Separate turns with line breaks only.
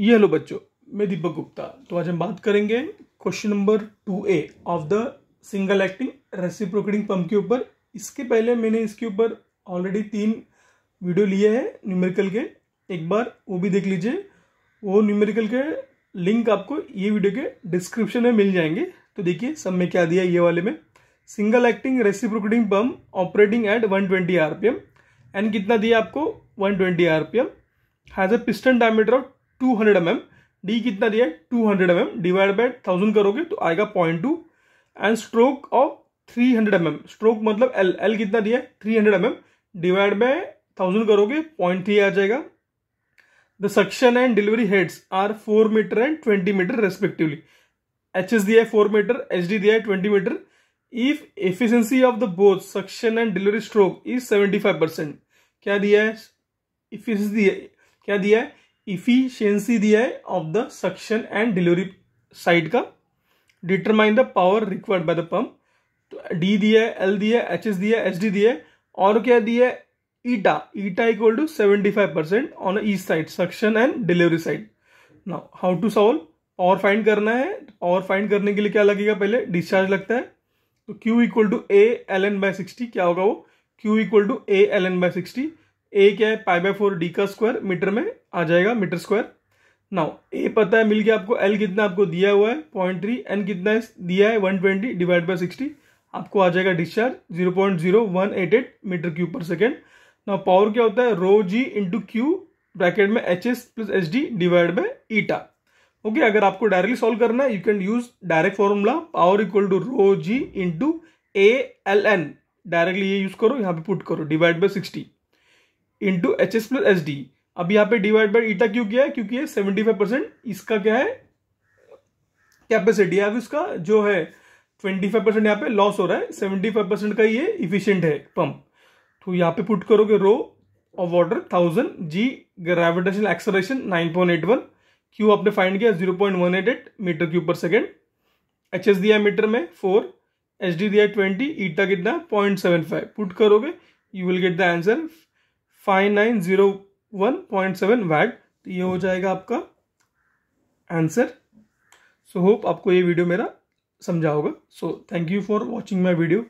ये हेलो बच्चों मैं दीपक गुप्ता तो आज हम बात करेंगे question number two A of the single acting reciprocating pump के ऊपर इसके पहले मैंने इसके ऊपर ऑलरेडी तीन वीडियो लिए हैं न्यूमेरिकल के एक बार वो भी देख लीजिए वो न्यूमेरिकल के लिंक आपको ये वीडियो के डिस्क्रिप्शन में मिल जाएंगे तो देखिए सब में क्या दिया ये वाले में single acting reciprocating pump operating at one twenty and कितना दिया आपको P M has a piston diameter of two hundred M M D कितना दिया है two hundred M M divide by thousand करोगे तो आएगा point two and stroke of three hundred M M stroke मतलब एल एल कितना दिया है three hundred M M divide by thousand करोगे पॉइंट थ्री आ जाएगा the suction and delivery heads are four metre and twenty metre respectively H S दिया है four metre H D दिया है twenty metre if efficiency of the both suction and delivery stroke is seventy five percent क्या दिया है efficiency दिया क्या दिया है इफिशियंसी दिया है of the suction and delivery side का determine the power required by the pump तो डी दिया है एल दिया है एच एस दिया है एच डी दिया है और क्या दिया है eta eta equal to seventy five percent on each side suction and delivery side now how to solve power find करना है पावर फाइंड करने के लिए क्या लगेगा पहले डिस्चार्ज लगता है तो Q equal to A L N by sixty क्या होगा वो Q equal to A L N by sixty A क्या है पाई बाय फोर डी का स्क्वायर मीटर में आ जाएगा मीटर स्क्वायर नाउ ए पता है मिल गया आपको एल कितना आपको दिया हुआ है पॉइंट थ्री एन कितना है दिया है one twenty divide by sixty आपको आ जाएगा discharge zero point zero one eight eight metre cube पर सेकेंड ना पावर क्या होता है rho g into Q bracket में H S plus H D divide by eta okay अगर आपको डायरेक्टली सॉल्व करना है you can use direct formula power equal to rho g into A L N directly ये use करो यहाँ पे put करो divide by sixty into H S plus H D अब यहां पे डिवाइड बाई ईटा क्यों किया है क्योंकि ये 75% इसका क्या है कैपेसिटी अब इसका जो है ट्वेंटी फाइव परसेंट यहाँ पे लॉस हो रहा है 75% का ये इफिशियंट है पंप तो यहां पे पुट करोगे rho of water thousand G gravitation acceleration nine point eight one Q आपने फाइंड किया zero point one eight eight metre cube पर सेकेंड एच एस दिया मीटर में फोर एच डी दिया ट्वेंटी ईटा कितना पॉइंट सेवन फाइव पुट करोगे you will get the answer five nine zero one point seven watt तो ये हो जाएगा आपका आंसर सो होप आपको ये वीडियो मेरा समझा होगा so thank you for watching my video